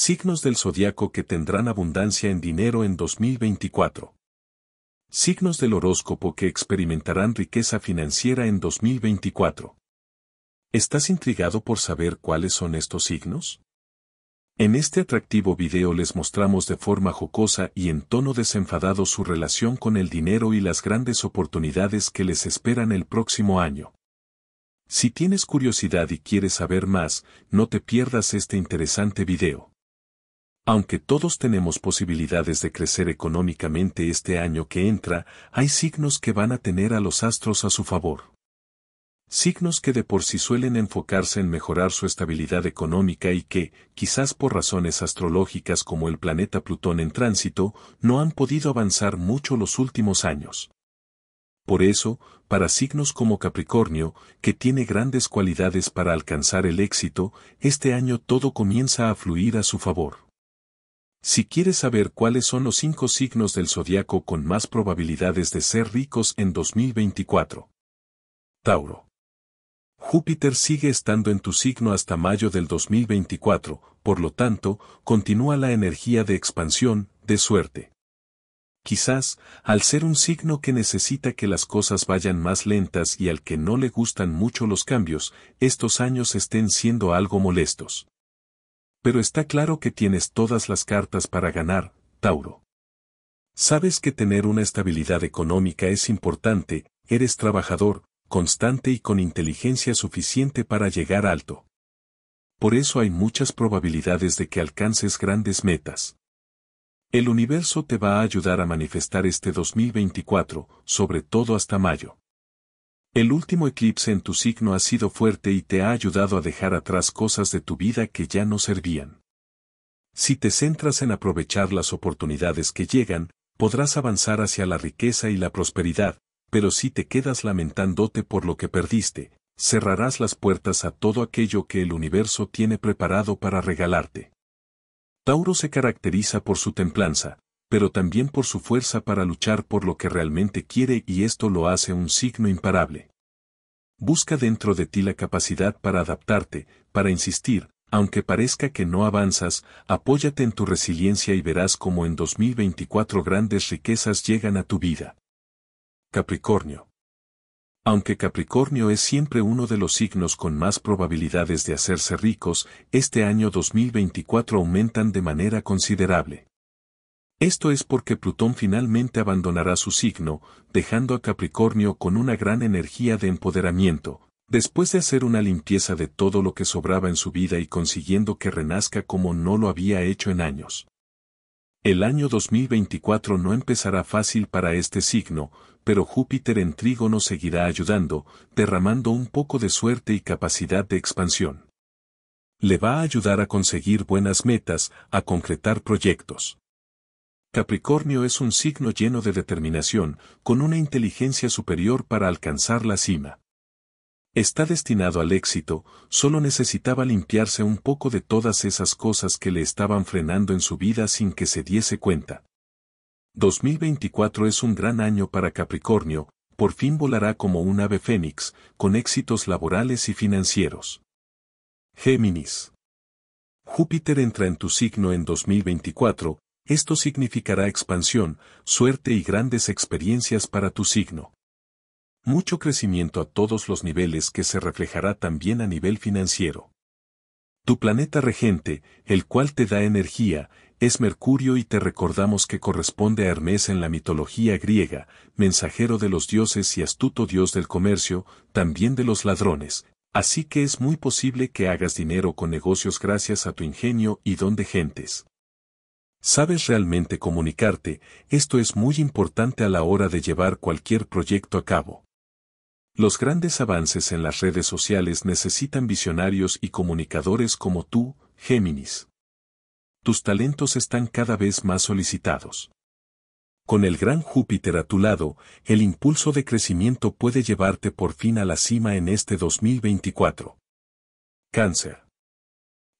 Signos del zodiaco que tendrán abundancia en dinero en 2024. Signos del horóscopo que experimentarán riqueza financiera en 2024. ¿Estás intrigado por saber cuáles son estos signos? En este atractivo video les mostramos de forma jocosa y en tono desenfadado su relación con el dinero y las grandes oportunidades que les esperan el próximo año. Si tienes curiosidad y quieres saber más, no te pierdas este interesante video. Aunque todos tenemos posibilidades de crecer económicamente este año que entra, hay signos que van a tener a los astros a su favor. Signos que de por sí suelen enfocarse en mejorar su estabilidad económica y que, quizás por razones astrológicas como el planeta Plutón en tránsito, no han podido avanzar mucho los últimos años. Por eso, para signos como Capricornio, que tiene grandes cualidades para alcanzar el éxito, este año todo comienza a fluir a su favor. Si quieres saber cuáles son los cinco signos del zodiaco con más probabilidades de ser ricos en 2024. Tauro. Júpiter sigue estando en tu signo hasta mayo del 2024, por lo tanto, continúa la energía de expansión, de suerte. Quizás, al ser un signo que necesita que las cosas vayan más lentas y al que no le gustan mucho los cambios, estos años estén siendo algo molestos. Pero está claro que tienes todas las cartas para ganar, Tauro. Sabes que tener una estabilidad económica es importante, eres trabajador, constante y con inteligencia suficiente para llegar alto. Por eso hay muchas probabilidades de que alcances grandes metas. El universo te va a ayudar a manifestar este 2024, sobre todo hasta mayo. El último eclipse en tu signo ha sido fuerte y te ha ayudado a dejar atrás cosas de tu vida que ya no servían. Si te centras en aprovechar las oportunidades que llegan, podrás avanzar hacia la riqueza y la prosperidad, pero si te quedas lamentándote por lo que perdiste, cerrarás las puertas a todo aquello que el universo tiene preparado para regalarte. Tauro se caracteriza por su templanza, pero también por su fuerza para luchar por lo que realmente quiere y esto lo hace un signo imparable. Busca dentro de ti la capacidad para adaptarte, para insistir, aunque parezca que no avanzas, apóyate en tu resiliencia y verás cómo en 2024 grandes riquezas llegan a tu vida. Capricornio. Aunque Capricornio es siempre uno de los signos con más probabilidades de hacerse ricos, este año 2024 aumentan de manera considerable. Esto es porque Plutón finalmente abandonará su signo, dejando a Capricornio con una gran energía de empoderamiento, después de hacer una limpieza de todo lo que sobraba en su vida y consiguiendo que renazca como no lo había hecho en años. El año 2024 no empezará fácil para este signo, pero Júpiter en trígono seguirá ayudando, derramando un poco de suerte y capacidad de expansión. Le va a ayudar a conseguir buenas metas, a concretar proyectos. Capricornio es un signo lleno de determinación, con una inteligencia superior para alcanzar la cima. Está destinado al éxito, solo necesitaba limpiarse un poco de todas esas cosas que le estaban frenando en su vida sin que se diese cuenta. 2024 es un gran año para Capricornio, por fin volará como un ave fénix, con éxitos laborales y financieros. Géminis. Júpiter entra en tu signo en 2024, esto significará expansión, suerte y grandes experiencias para tu signo. Mucho crecimiento a todos los niveles que se reflejará también a nivel financiero. Tu planeta regente, el cual te da energía, es Mercurio y te recordamos que corresponde a Hermes en la mitología griega, mensajero de los dioses y astuto dios del comercio, también de los ladrones, así que es muy posible que hagas dinero con negocios gracias a tu ingenio y don de gentes. Sabes realmente comunicarte, esto es muy importante a la hora de llevar cualquier proyecto a cabo. Los grandes avances en las redes sociales necesitan visionarios y comunicadores como tú, Géminis. Tus talentos están cada vez más solicitados. Con el gran Júpiter a tu lado, el impulso de crecimiento puede llevarte por fin a la cima en este 2024. Cáncer.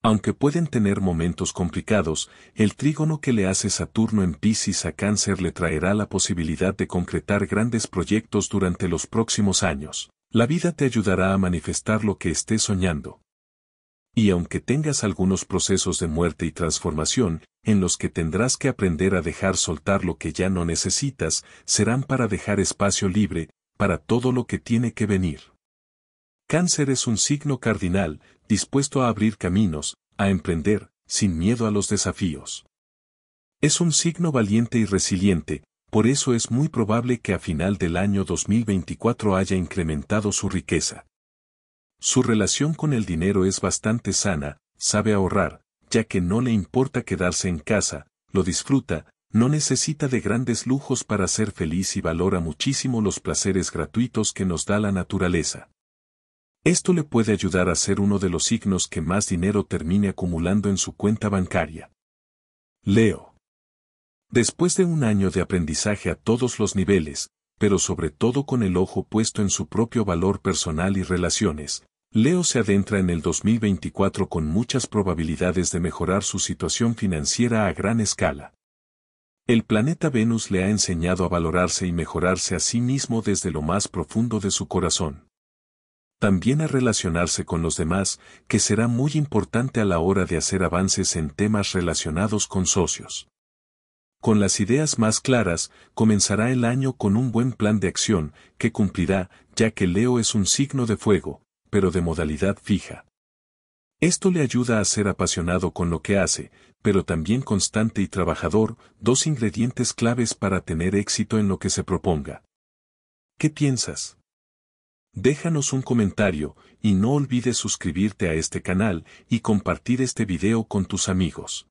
Aunque pueden tener momentos complicados, el trígono que le hace Saturno en Pisces a Cáncer le traerá la posibilidad de concretar grandes proyectos durante los próximos años. La vida te ayudará a manifestar lo que estés soñando. Y aunque tengas algunos procesos de muerte y transformación, en los que tendrás que aprender a dejar soltar lo que ya no necesitas, serán para dejar espacio libre, para todo lo que tiene que venir. Cáncer es un signo cardinal, dispuesto a abrir caminos, a emprender, sin miedo a los desafíos. Es un signo valiente y resiliente, por eso es muy probable que a final del año 2024 haya incrementado su riqueza. Su relación con el dinero es bastante sana, sabe ahorrar, ya que no le importa quedarse en casa, lo disfruta, no necesita de grandes lujos para ser feliz y valora muchísimo los placeres gratuitos que nos da la naturaleza. Esto le puede ayudar a ser uno de los signos que más dinero termine acumulando en su cuenta bancaria. Leo. Después de un año de aprendizaje a todos los niveles, pero sobre todo con el ojo puesto en su propio valor personal y relaciones, Leo se adentra en el 2024 con muchas probabilidades de mejorar su situación financiera a gran escala. El planeta Venus le ha enseñado a valorarse y mejorarse a sí mismo desde lo más profundo de su corazón también a relacionarse con los demás, que será muy importante a la hora de hacer avances en temas relacionados con socios. Con las ideas más claras, comenzará el año con un buen plan de acción, que cumplirá, ya que Leo es un signo de fuego, pero de modalidad fija. Esto le ayuda a ser apasionado con lo que hace, pero también constante y trabajador, dos ingredientes claves para tener éxito en lo que se proponga. ¿Qué piensas? Déjanos un comentario y no olvides suscribirte a este canal y compartir este video con tus amigos.